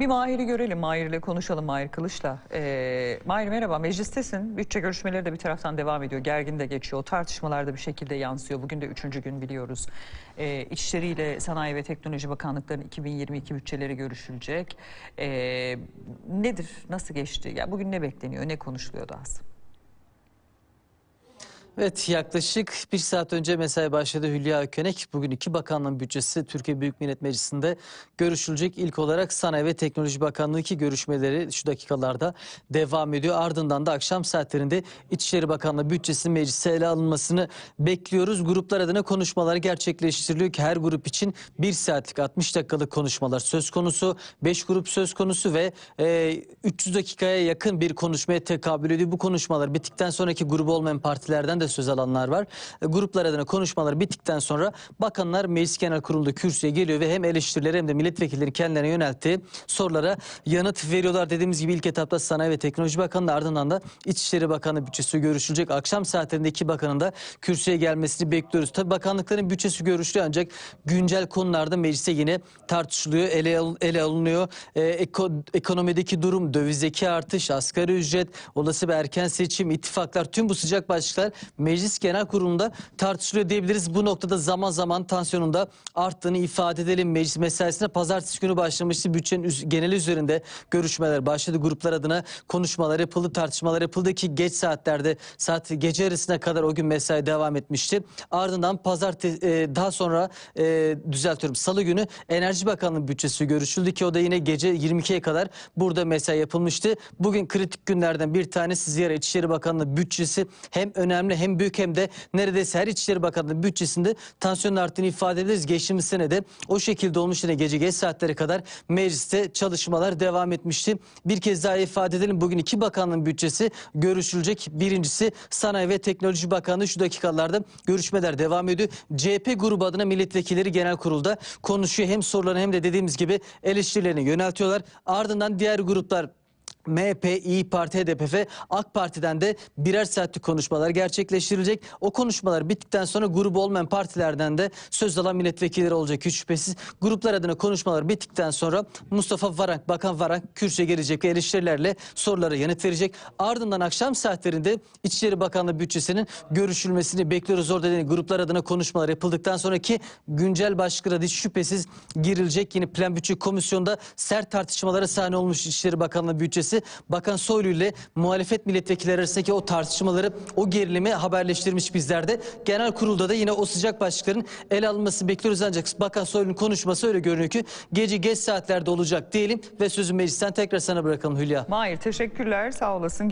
Bir Mahir'i görelim, Mahir'le konuşalım Mahir Kılıç'la. Ee, Mahir merhaba, meclistesin. Bütçe görüşmeleri de bir taraftan devam ediyor. Gergin de geçiyor. Tartışmalar da bir şekilde yansıyor. Bugün de üçüncü gün biliyoruz. Ee, İçişleri ile Sanayi ve Teknoloji Bakanlıkları'nın 2022 bütçeleri görüşülecek. Ee, nedir, nasıl geçti? Ya bugün ne bekleniyor, ne konuşuluyordu aslında? Evet yaklaşık bir saat önce mesai başladı Hülya Ökenek. Bugün iki bakanlığın bütçesi Türkiye Büyük Millet Meclisi'nde görüşülecek. İlk olarak Sanayi ve Teknoloji Bakanlığı ki görüşmeleri şu dakikalarda devam ediyor. Ardından da akşam saatlerinde İçişleri Bakanlığı bütçesinin meclise ele alınmasını bekliyoruz. Gruplar adına konuşmalar gerçekleştiriliyor ki her grup için bir saatlik 60 dakikalık konuşmalar söz konusu. 5 grup söz konusu ve e, 300 dakikaya yakın bir konuşmaya tekabül ediyor. Bu konuşmalar bittikten sonraki grubu olmayan partilerden de söz alanlar var. E, gruplar adına konuşmalar bittikten sonra bakanlar Meclis Genel Kurulu'nda kürsüye geliyor ve hem eleştirileri hem de milletvekilleri kendilerine yönelttiği sorulara yanıt veriyorlar. Dediğimiz gibi ilk etapta Sanayi ve Teknoloji Bakanı ardından da İçişleri Bakanı bütçesi görüşülecek. Akşam saatlerinde iki bakanın da kürsüye gelmesini bekliyoruz. Tabii bakanlıkların bütçesi görüşülüyor ancak güncel konularda meclise yine tartışılıyor, ele, ele alınıyor. E, eko, ekonomideki durum, dövizdeki artış, asgari ücret, olası bir erken seçim, ittifaklar tüm bu sıcak başlıklar Meclis Genel Kurulu'nda tartışılıyor diyebiliriz. Bu noktada zaman zaman tansiyonunda arttığını ifade edelim. Meclis mesaisine pazartesi günü başlamıştı. Bütçenin geneli üzerinde görüşmeler başladı. Gruplar adına konuşmalar yapıldı, tartışmalar yapıldı ki geç saatlerde saat gece yarısına kadar o gün mesai devam etmişti. Ardından pazartesi e, daha sonra e, düzeltiyorum. Salı günü Enerji Bakanlığı bütçesi görüşüldü ki o da yine gece 22'ye kadar burada mesai yapılmıştı. Bugün kritik günlerden bir tanesi Ziyaret İçişleri Bakanlığı bütçesi hem önemli hem büyük hem de neredeyse her İçişleri Bakanlığı bütçesinde tansiyon arttığını ifade ederiz. Geçtiğimiz sene de o şekilde olmuş yine gece geç saatlere kadar mecliste çalışmalar devam etmişti. Bir kez daha ifade edelim bugün iki bakanlığın bütçesi görüşülecek. Birincisi Sanayi ve Teknoloji Bakanlığı şu dakikalarda görüşmeler devam ediyor. CHP grubu adına milletvekilleri genel kurulda konuşuyor. Hem sorularını hem de dediğimiz gibi eleştirilerini yöneltiyorlar. Ardından diğer gruplar MHP, İyi Parti, HDP, AK Parti'den de birer saatlik konuşmalar gerçekleştirilecek. O konuşmalar bittikten sonra grubu olmayan partilerden de söz alan milletvekilleri olacak hiç şüphesiz. Gruplar adına konuşmalar bittikten sonra Mustafa Varank, Bakan Varank kürsüye gelecek ve eleştirilerle sorulara yanıt verecek. Ardından akşam saatlerinde İçişleri Bakanlığı bütçesinin görüşülmesini bekliyoruz. Orada yani gruplar adına konuşmalar yapıldıktan sonraki güncel başlıklara hiç şüphesiz girilecek. yine Plan Bütçe Komisyonu'nda sert tartışmalara sahne olmuş İçişleri Bakanlığı bütçesi tanesi Bakan Soylu ile muhalefet milletvekilleri arasındaki o tartışmaları, o gerilimi haberleştirmiş bizlerde. Genel kurulda da yine o sıcak başlıkların ele alınması bekliyoruz ancak Bakan Soylu'nun konuşması öyle görünüyor ki gece geç saatlerde olacak diyelim ve sözü meclisten tekrar sana bırakalım Hülya. Mahir teşekkürler sağ olasın.